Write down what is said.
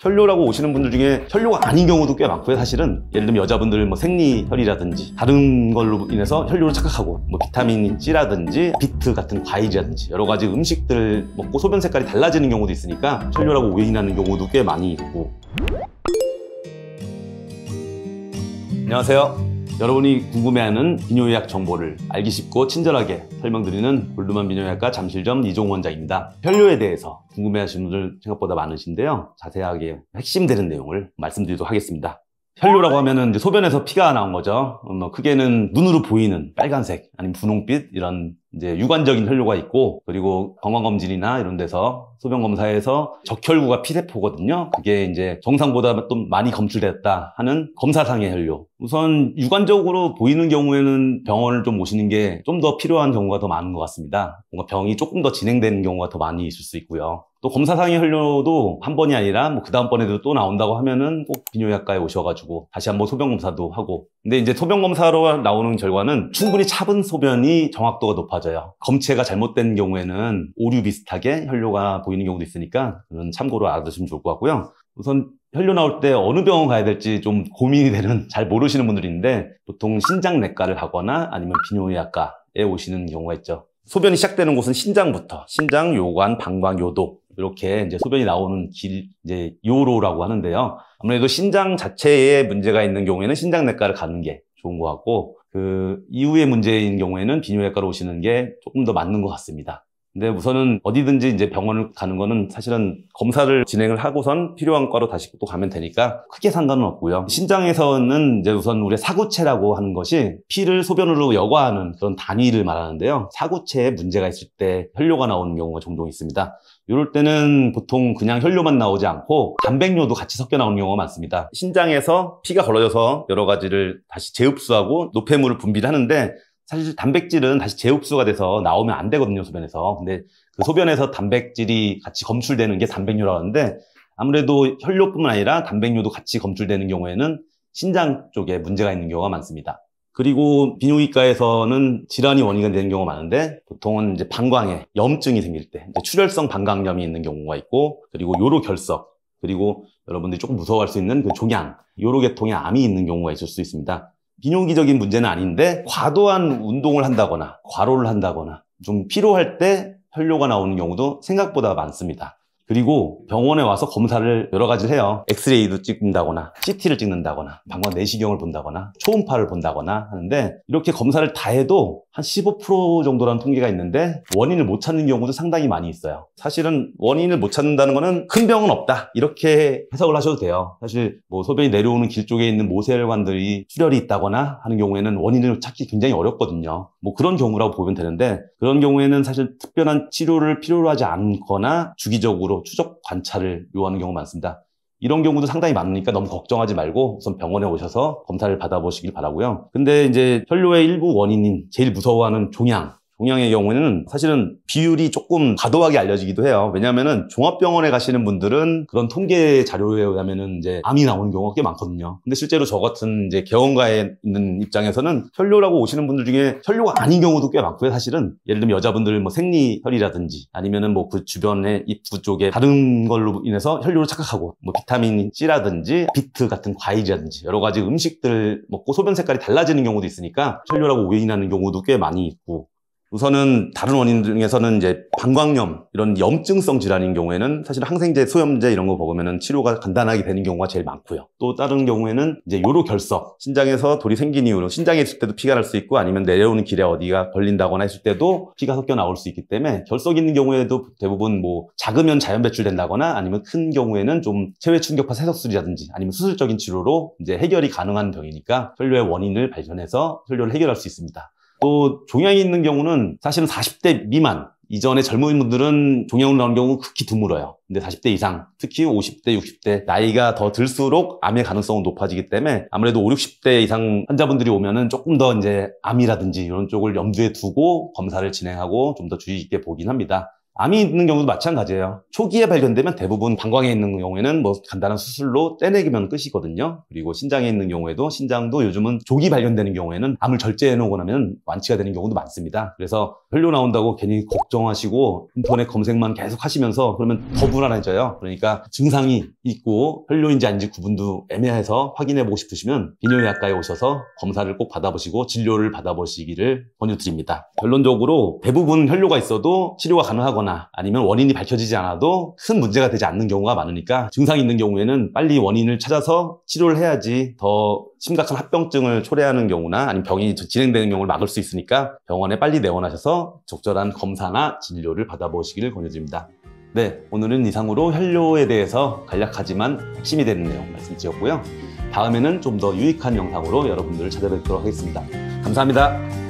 혈뇨라고 오시는 분들 중에 혈뇨가 아닌 경우도 꽤 많고요 사실은 예를 들면 여자분들 뭐 생리혈이라든지 다른 걸로 인해서 혈뇨를 착각하고 뭐 비타민 C라든지 비트 같은 과일이라든지 여러 가지 음식들 먹고 소변 색깔이 달라지는 경우도 있으니까 혈뇨라고 오인하는 경우도 꽤 많이 있고 안녕하세요 여러분이 궁금해하는 비뇨의학 정보를 알기 쉽고 친절하게 설명드리는 골드만 비뇨의학과 잠실점 이종 원장입니다. 혈뇨에 대해서 궁금해하시는 분들 생각보다 많으신데요. 자세하게 핵심되는 내용을 말씀드리도록 하겠습니다. 혈뇨라고 하면은 소변에서 피가 나온 거죠. 어, 뭐 크게는 눈으로 보이는 빨간색 아니면 분홍빛 이런 이제 유관적인 혈뇨가 있고 그리고 건강검진이나 이런 데서 소변 검사에서 적혈구가 피세포거든요. 그게 이제 정상보다 좀 많이 검출됐다 하는 검사상의 혈뇨. 우선 유관적으로 보이는 경우에는 병원을 좀오시는게 좀 더 필요한 경우가 더 많은 것 같습니다. 뭔가 병이 조금 더 진행되는 경우가 더 많이 있을 수 있고요. 또 검사상의 혈뇨도 한 번이 아니라 뭐 그 다음번에도 또 나온다고 하면은 꼭 비뇨기과에 오셔가지고 다시 한번 소변 검사도 하고 근데 이제 소변 검사로 나오는 결과는 충분히 차분 소변이 정확도가 높아져요 검체가 잘못된 경우에는 오류 비슷하게 혈뇨가 보이는 경우도 있으니까 그런 참고로 알아두시면 좋을 것 같고요. 우선 혈류 나올 때 어느 병원 가야 될지 좀 고민이 되는 잘 모르시는 분들이 있는데 보통 신장내과를 가거나 아니면 비뇨의학과에 오시는 경우가 있죠. 소변이 시작되는 곳은 신장부터 신장, 요관, 방광, 요도 이렇게 이제 소변이 나오는 길 이제 요로라고 하는데요. 아무래도 신장 자체에 문제가 있는 경우에는 신장내과를 가는 게 좋은 것 같고 그 이후의 문제인 경우에는 비뇨기과로 오시는 게 조금 더 맞는 것 같습니다. 근데 우선은 어디든지 이제 병원을 가는 거는 사실은 검사를 진행을 하고선 필요한 과로 다시 또 가면 되니까 크게 상관은 없고요. 신장에서는 이제 우선 우리 사구체라고 하는 것이 피를 소변으로 여과하는 그런 단위를 말하는데요. 사구체에 문제가 있을 때 혈뇨가 나오는 경우가 종종 있습니다. 이럴 때는 보통 그냥 혈뇨만 나오지 않고 단백뇨도 같이 섞여 나오는 경우가 많습니다. 신장에서 피가 걸어져서 여러 가지를 다시 재흡수하고 노폐물을 분비를 하는데 사실 단백질은 다시 재흡수가 돼서 나오면 안 되거든요, 소변에서. 근데 그 소변에서 단백질이 같이 검출되는 게 단백뇨라고 하는데 아무래도 혈뇨뿐만 아니라 단백뇨도 같이 검출되는 경우에는 신장 쪽에 문제가 있는 경우가 많습니다. 그리고 비뇨기과에서는 질환이 원인이 되는 경우가 많은데 보통은 이제 방광에 염증이 생길 때 출혈성 방광염이 있는 경우가 있고 그리고 요로 결석 그리고 여러분들이 조금 무서워할 수 있는 그 종양 요로 계통의 암이 있는 경우가 있을 수 있습니다. 비용기적인 문제는 아닌데 과도한 운동을 한다거나 과로를 한다거나 좀피로할때 혈뇨가 나오는 경우도 생각보다 많습니다. 그리고 병원에 와서 검사를 여러 가지를 해요. 엑스레이도 찍는다거나 CT를 찍는다거나 방광 내시경을 본다거나 초음파를 본다거나 하는데 이렇게 검사를 다 해도 한 15% 정도라는 통계가 있는데 원인을 못 찾는 경우도 상당히 많이 있어요. 사실은 원인을 못 찾는다는 거는 큰 병은 없다 이렇게 해석을 하셔도 돼요. 사실 뭐 소변이 내려오는 길 쪽에 있는 모세혈관들이 출혈이 있다거나 하는 경우에는 원인을 찾기 굉장히 어렵거든요. 뭐 그런 경우라고 보면 되는데 그런 경우에는 사실 특별한 치료를 필요로 하지 않거나 주기적으로 추적 관찰을 요하는 경우가 많습니다. 이런 경우도 상당히 많으니까 너무 걱정하지 말고 우선 병원에 오셔서 검사를 받아보시길 바라고요. 근데 이제 혈뇨의 일부 원인인 제일 무서워하는 종양 동양의 경우에는 사실은 비율이 조금 과도하게 알려지기도 해요. 왜냐하면은 종합병원에 가시는 분들은 그런 통계 자료에 의하면은 이제 암이 나오는 경우가 꽤 많거든요. 근데 실제로 저 같은 이제 개원가에 있는 입장에서는 혈뇨라고 오시는 분들 중에 혈뇨가 아닌 경우도 꽤 많고요. 사실은 예를 들면 여자분들 뭐 생리혈이라든지 아니면은 뭐 그 주변의 입구 쪽에 다른 걸로 인해서 혈뇨로 착각하고 뭐 비타민 C라든지 비트 같은 과일이라든지 여러 가지 음식들 먹고 소변 색깔이 달라지는 경우도 있으니까 혈뇨라고 오인하는 해 경우도 꽤 많이 있고 우선은 다른 원인 중에서는 이제 방광염 이런 염증성 질환인 경우에는 사실 항생제, 소염제 이런 거 먹으면 치료가 간단하게 되는 경우가 제일 많고요. 또 다른 경우에는 이제 요로 결석, 신장에서 돌이 생긴 이후로 신장에 있을 때도 피가 날 수 있고 아니면 내려오는 길에 어디가 걸린다거나 했을 때도 피가 섞여 나올 수 있기 때문에 결석 있는 경우에도 대부분 뭐 작으면 자연 배출된다거나 아니면 큰 경우에는 좀 체외 충격파 세석술이라든지 아니면 수술적인 치료로 이제 해결이 가능한 병이니까 혈류의 원인을 발견해서 혈류를 해결할 수 있습니다. 또 종양이 있는 경우는 사실은 40대 미만 이전에 젊은 분들은 종양으로 나오는 경우 극히 드물어요. 근데 40대 이상, 특히 50대, 60대 나이가 더 들수록 암의 가능성은 높아지기 때문에 아무래도 5, 0 60대 이상 환자분들이 오면은 조금 더 이제 암이라든지 이런 쪽을 염두에 두고 검사를 진행하고 좀 더 주의 깊게 보긴 합니다. 암이 있는 경우도 마찬가지예요. 초기에 발견되면 대부분 방광에 있는 경우에는 뭐 간단한 수술로 떼내기면 끝이거든요. 그리고 신장에 있는 경우에도 신장도 요즘은 조기 발견되는 경우에는 암을 절제해 놓고 나면 완치가 되는 경우도 많습니다. 그래서 혈뇨 나온다고 괜히 걱정하시고 인터넷 검색만 계속 하시면서 그러면 더 불안해져요. 그러니까 증상이 있고 혈뇨인지 아닌지 구분도 애매해서 확인해 보고 싶으시면 비뇨의학과에 오셔서 검사를 꼭 받아보시고 진료를 받아보시기를 권유드립니다. 결론적으로 대부분 혈뇨가 있어도 치료가 가능하고 하거나 아니면 원인이 밝혀지지 않아도 큰 문제가 되지 않는 경우가 많으니까 증상이 있는 경우에는 빨리 원인을 찾아서 치료를 해야지 더 심각한 합병증을 초래하는 경우나 아니면 병이 진행되는 경우를 막을 수 있으니까 병원에 빨리 내원하셔서 적절한 검사나 진료를 받아보시기를 권해드립니다. 네, 오늘은 이상으로 혈뇨에 대해서 간략하지만 핵심이 되는 내용 말씀드렸고요. 다음에는 좀 더 유익한 영상으로 여러분들을 찾아뵙도록 하겠습니다. 감사합니다.